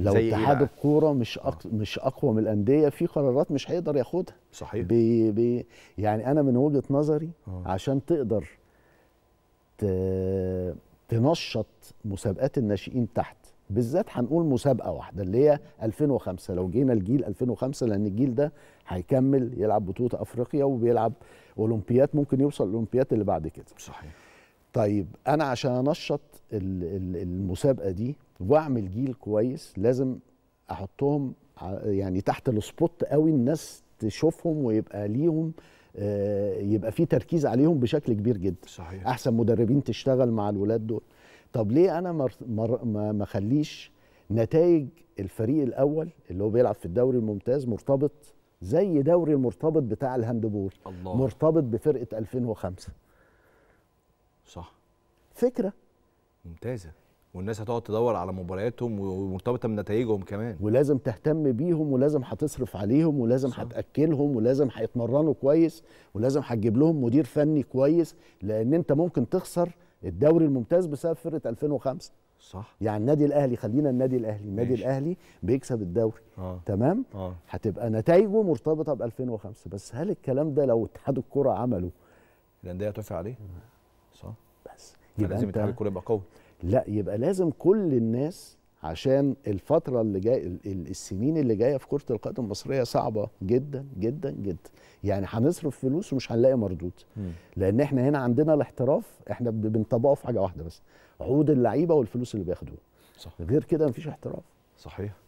لو إيه اتحاد الكوره مش آه. أق... مش اقوى من الانديه في قرارات مش هيقدر ياخدها صحيح ب... ب... يعني انا من وجهه نظري أوه. عشان تقدر ت... تنشط مسابقات الناشئين تحت بالذات هنقول مسابقه واحده اللي هي 2005 لو جينا الجيل 2005 لان الجيل ده هيكمل يلعب بطوله افريقيا وبيلعب اولمبيات ممكن يوصل الاولمبيات اللي بعد كده صحيح طيب انا عشان انشط المسابقه دي واعمل جيل كويس لازم احطهم يعني تحت السبوت قوي الناس تشوفهم ويبقى ليهم آه، يبقى في تركيز عليهم بشكل كبير جدا صحيح. احسن مدربين تشتغل مع الولاد دول طب ليه انا ما اخليش نتائج الفريق الاول اللي هو بيلعب في الدوري الممتاز مرتبط زي دوري المرتبط بتاع الهاندبول الله. مرتبط بفرقه 2005 صح فكره ممتازه والناس هتقعد تدور على مبارياتهم ومرتبطه بنتائجهم كمان ولازم تهتم بيهم ولازم هتصرف عليهم ولازم هتاكلهم ولازم هيتمرنوا كويس ولازم هتجيب لهم مدير فني كويس لان انت ممكن تخسر الدوري الممتاز بسبب فرقه 2005 صح يعني النادي الاهلي خلينا النادي الاهلي النادي ماشي. الاهلي بيكسب الدوري آه. تمام آه. هتبقى نتائجه مرتبطه ب 2005 بس هل الكلام ده لو اتحاد الكره عمله الانديه هتوافق عليه صح بس يبقى لازم يتحرك الكوري يبقى قوي لا يبقى لازم كل الناس عشان الفترة اللي جاية السنين اللي جاية في كرة القدم المصرية صعبة جدا جدا جدا يعني هنصرف فلوس ومش هنلاقي مردود لأن احنا هنا عندنا الاحتراف احنا بنطبقه في حاجة واحدة بس عقود اللعيبة والفلوس اللي بياخدوها صح. غير كده مفيش احتراف صحيح